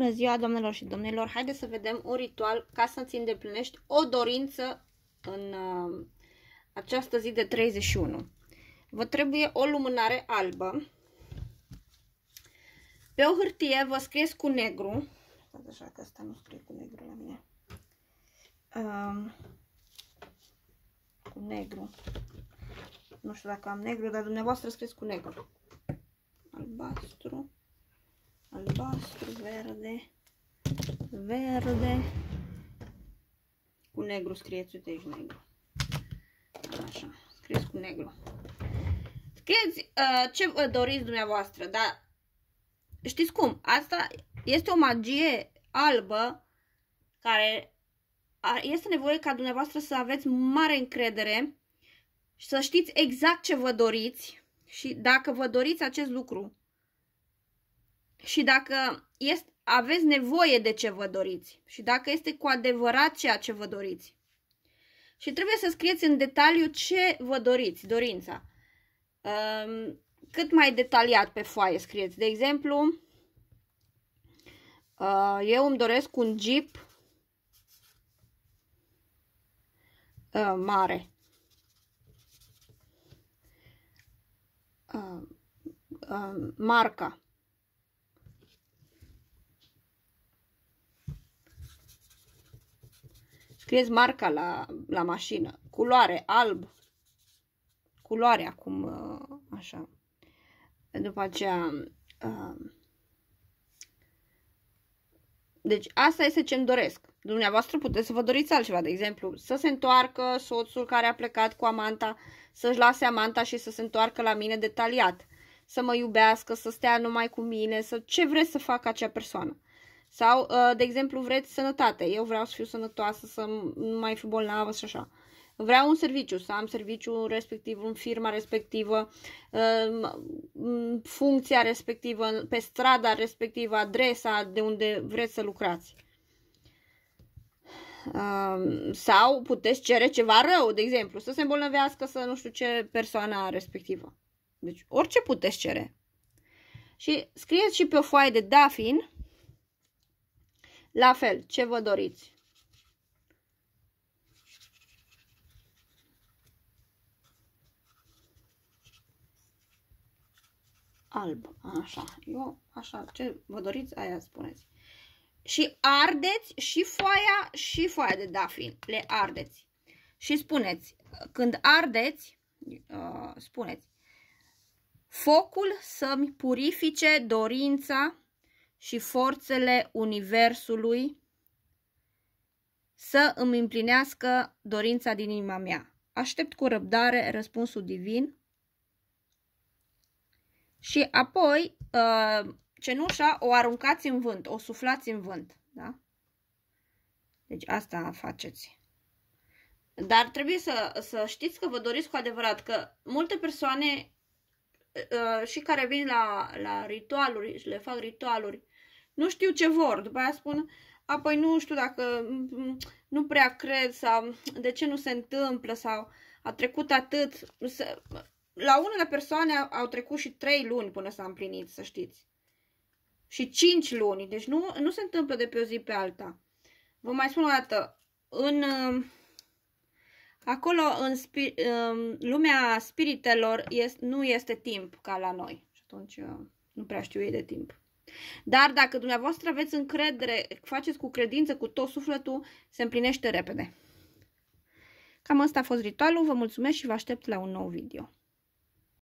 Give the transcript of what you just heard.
Bună ziua, domnilor și domnilor! Haideți să vedem un ritual ca să-ți îndeplinești o dorință în uh, această zi de 31. Vă trebuie o lumânare albă. Pe o hârtie vă scrieți cu negru. Așa că asta nu scrie cu negru la mine. Uh, cu negru. Nu știu dacă am negru, dar dumneavoastră scrieți cu negru. Albastru albastru, verde, verde, cu negru scrieți, uite aici negru. Așa, scrieți cu negru. Scrieți uh, ce vă doriți dumneavoastră, dar știți cum? Asta este o magie albă care este nevoie ca dumneavoastră să aveți mare încredere și să știți exact ce vă doriți și dacă vă doriți acest lucru, și dacă este, aveți nevoie de ce vă doriți și dacă este cu adevărat ceea ce vă doriți. Și trebuie să scrieți în detaliu ce vă doriți, dorința. Um, cât mai detaliat pe foaie scrieți. De exemplu, uh, eu îmi doresc un jeep uh, mare. Uh, marca scrieți marca la, la mașină. Culoare, alb. Culoare acum, uh, așa. După aceea... Uh, deci asta este ce-mi doresc. Dumneavoastră puteți să vă doriți altceva, de exemplu, să se întoarcă soțul care a plecat cu amanta, să-și lase amanta și să se întoarcă la mine detaliat, să mă iubească, să stea numai cu mine, să ce vreți să facă acea persoană. Sau, uh, de exemplu, vreți sănătate. Eu vreau să fiu sănătoasă, să nu mai fiu bolnavă și așa. Vreau un serviciu, să am serviciu respectiv, în firma respectivă, um, funcția respectivă, pe strada respectivă, adresa de unde vreți să lucrați. Um, sau puteți cere ceva rău, de exemplu, să se îmbolnăvească, să nu știu ce persoana respectivă. Deci, orice puteți cere. Și scrieți și pe o foaie de dafin la fel, ce vă doriți? Alb, așa. Eu, așa, ce vă doriți, aia spuneți. Și ardeți și foaia și foaia de dafin. Le ardeți. Și spuneți, când ardeți, uh, spuneți, focul să-mi purifice dorința și forțele universului să îmi împlinească dorința din inima mea. Aștept cu răbdare răspunsul divin și apoi uh, cenușa o aruncați în vânt, o suflați în vânt. Da? Deci asta faceți. Dar trebuie să, să știți că vă doriți cu adevărat că multe persoane uh, și care vin la, la ritualuri și le fac ritualuri nu știu ce vor. După aia spun, apoi nu știu dacă mm, nu prea cred sau de ce nu se întâmplă sau a trecut atât. La unele persoane au trecut și 3 luni până s-a împlinit, să știți. Și 5 luni, deci nu, nu se întâmplă de pe o zi pe alta. Vă mai spun o dată, în, um, acolo în, spi, în um, lumea spiritelor este, nu este timp ca la noi. Și atunci uh, nu prea știu ei de timp. Dar dacă dumneavoastră aveți încredere, faceți cu credință, cu tot sufletul, se împlinește repede. Cam asta a fost ritualul, vă mulțumesc și vă aștept la un nou video.